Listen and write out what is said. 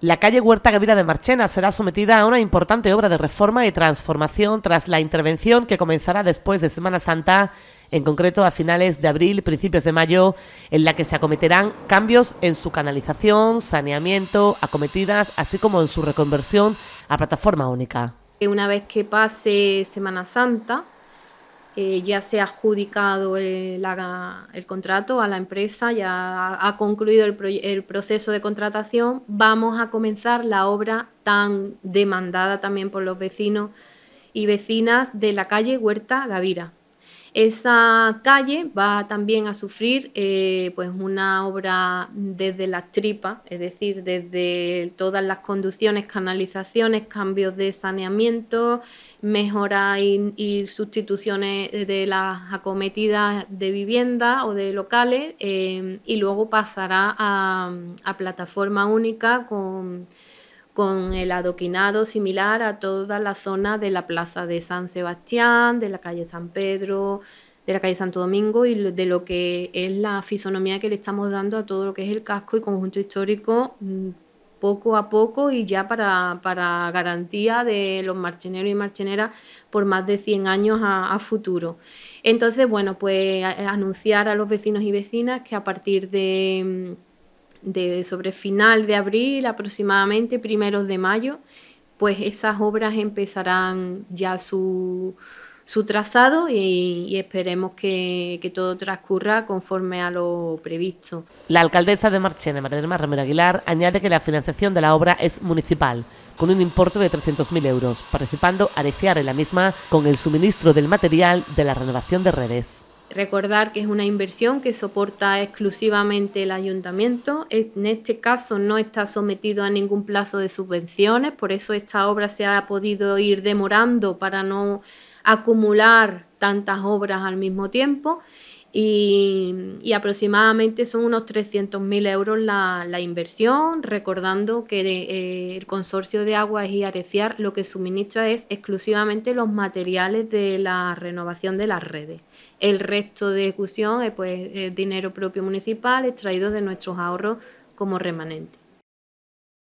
La calle Huerta Gavira de Marchena será sometida a una importante obra de reforma y transformación tras la intervención que comenzará después de Semana Santa, en concreto a finales de abril, principios de mayo, en la que se acometerán cambios en su canalización, saneamiento, acometidas, así como en su reconversión a plataforma única. Una vez que pase Semana Santa, eh, ya se ha adjudicado el, contrato a la empresa, ya ha, concluido el, el, proceso de contratación, vamos a comenzar la obra tan demandada también por los vecinos y vecinas de la calle Huerta Gavira. Esa calle va también a sufrir eh, pues una obra desde las tripas, es decir, desde todas las conducciones, canalizaciones, cambios de saneamiento, mejoras y, sustituciones de las acometidas de vivienda o de locales eh, y luego pasará a, a plataforma única con con el adoquinado similar a toda la zona de la plaza de San Sebastián, de la calle San Pedro, de la calle Santo Domingo y de lo que es la fisonomía que le estamos dando a todo lo que es el casco y conjunto histórico mm, poco a poco y ya para, garantía de los marcheneros y marcheneras por más de 100 años a, futuro. Entonces, bueno, pues anunciar a los vecinos y vecinas que a partir de mm, de, sobre final de abril aproximadamente, primeros de mayo, pues esas obras empezarán ya su, trazado y, esperemos que, todo transcurra conforme a lo previsto. La alcaldesa de Marchena, Mar Romero Aguilar, añade que la financiación de la obra es municipal con un importe de 300.000 euros, participando Areciar en la misma con el suministro del material de la renovación de redes. Recordar que es una inversión que soporta exclusivamente el ayuntamiento. En este caso no está sometido a ningún plazo de subvenciones, por eso esta obra se ha podido ir demorando para no acumular tantas obras al mismo tiempo y, aproximadamente son unos 300.000 euros la, la, inversión, recordando que eh, el consorcio de aguas y Areciar lo que suministra es exclusivamente los materiales de la renovación de las redes. El resto de ejecución es pues, dinero propio municipal extraído de nuestros ahorros como remanente.